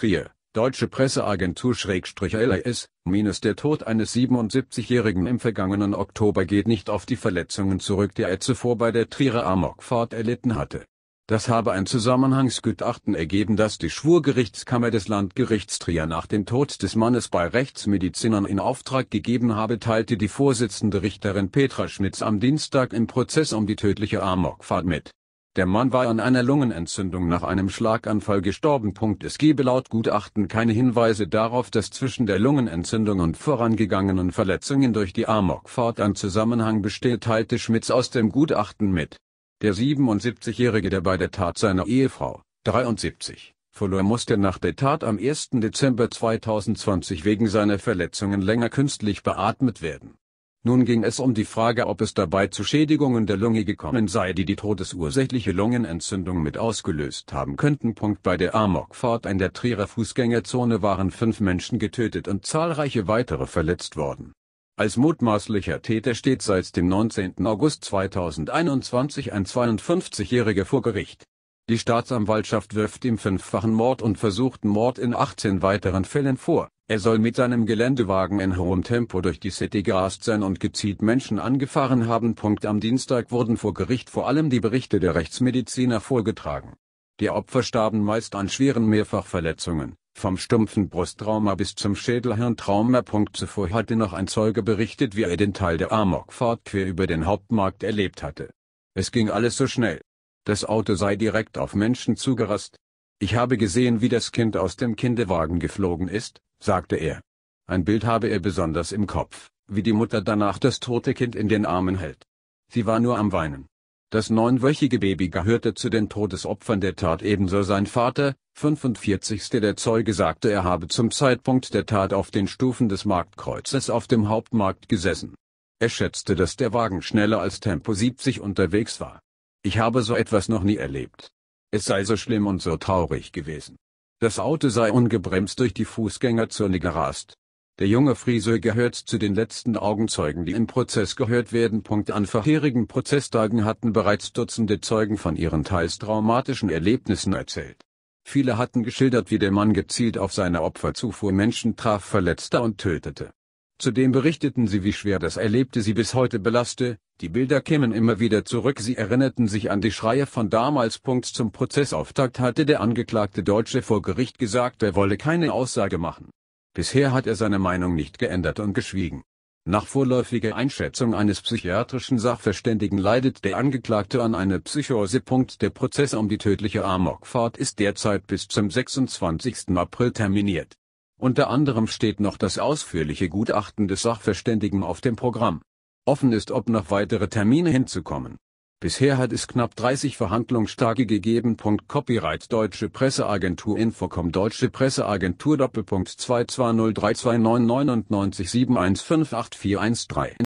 Trier, Deutsche Presseagentur LIS, minus der Tod eines 77-Jährigen im vergangenen Oktober geht nicht auf die Verletzungen zurück, die er zuvor bei der Trierer Amokfahrt erlitten hatte. Das habe ein Zusammenhangsgutachten ergeben, das die Schwurgerichtskammer des Landgerichts Trier nach dem Tod des Mannes bei Rechtsmedizinern in Auftrag gegeben habe, teilte die Vorsitzende Richterin Petra Schmitz am Dienstag im Prozess um die tödliche Amokfahrt mit. Der Mann war an einer Lungenentzündung nach einem Schlaganfall gestorben. Es gebe laut Gutachten keine Hinweise darauf, dass zwischen der Lungenentzündung und vorangegangenen Verletzungen durch die Amokfahrt ein Zusammenhang besteht, teilte Schmitz aus dem Gutachten mit. Der 77-Jährige, der bei der Tat seiner Ehefrau, 73, verlor, musste nach der Tat am 1. Dezember 2020 wegen seiner Verletzungen länger künstlich beatmet werden. Nun ging es um die Frage, ob es dabei zu Schädigungen der Lunge gekommen sei, die die todesursächliche Lungenentzündung mit ausgelöst haben könnten. Punkt bei der Amokfahrt in der Trierer Fußgängerzone waren fünf Menschen getötet und zahlreiche weitere verletzt worden. Als mutmaßlicher Täter steht seit dem 19. August 2021 ein 52-Jähriger vor Gericht. Die Staatsanwaltschaft wirft ihm fünffachen Mord und versuchten Mord in 18 weiteren Fällen vor. Er soll mit seinem Geländewagen in hohem Tempo durch die City gerast sein und gezielt Menschen angefahren haben. Am Dienstag wurden vor Gericht vor allem die Berichte der Rechtsmediziner vorgetragen. Die Opfer starben meist an schweren Mehrfachverletzungen, vom stumpfen Brusttrauma bis zum Schädelhirntrauma. Zuvor hatte noch ein Zeuge berichtet, wie er den Teil der Amokfahrt quer über den Hauptmarkt erlebt hatte. Es ging alles so schnell. Das Auto sei direkt auf Menschen zugerast. Ich habe gesehen, wie das Kind aus dem Kinderwagen geflogen ist, sagte er. Ein Bild habe er besonders im Kopf, wie die Mutter danach das tote Kind in den Armen hält. Sie war nur am Weinen. Das neunwöchige Baby gehörte zu den Todesopfern der Tat ebenso sein Vater, 45. Der Zeuge sagte er habe zum Zeitpunkt der Tat auf den Stufen des Marktkreuzes auf dem Hauptmarkt gesessen. Er schätzte, dass der Wagen schneller als Tempo 70 unterwegs war. Ich habe so etwas noch nie erlebt. Es sei so schlimm und so traurig gewesen. Das Auto sei ungebremst durch die Fußgängerzone gerast. Der junge Friese gehört zu den letzten Augenzeugen, die im Prozess gehört werden. An vorherigen Prozesstagen hatten bereits Dutzende Zeugen von ihren teils traumatischen Erlebnissen erzählt. Viele hatten geschildert, wie der Mann gezielt auf seine Opfer zufuhr, Menschen traf, verletzte und tötete. Zudem berichteten sie, wie schwer das Erlebte sie bis heute belaste, die Bilder kämen immer wieder zurück, sie erinnerten sich an die Schreie von damals. Zum Prozessauftakt hatte der angeklagte Deutsche vor Gericht gesagt, er wolle keine Aussage machen. Bisher hat er seine Meinung nicht geändert und geschwiegen. Nach vorläufiger Einschätzung eines psychiatrischen Sachverständigen leidet der Angeklagte an einer Psychose. Der Prozess um die tödliche Amokfahrt ist derzeit bis zum 26. April terminiert. Unter anderem steht noch das ausführliche Gutachten des Sachverständigen auf dem Programm. Offen ist, ob noch weitere Termine hinzukommen. Bisher hat es knapp 30 Verhandlungstage gegeben. Copyright Deutsche Presseagentur Infocom Deutsche Presseagentur Doppelpunkt 220329997158413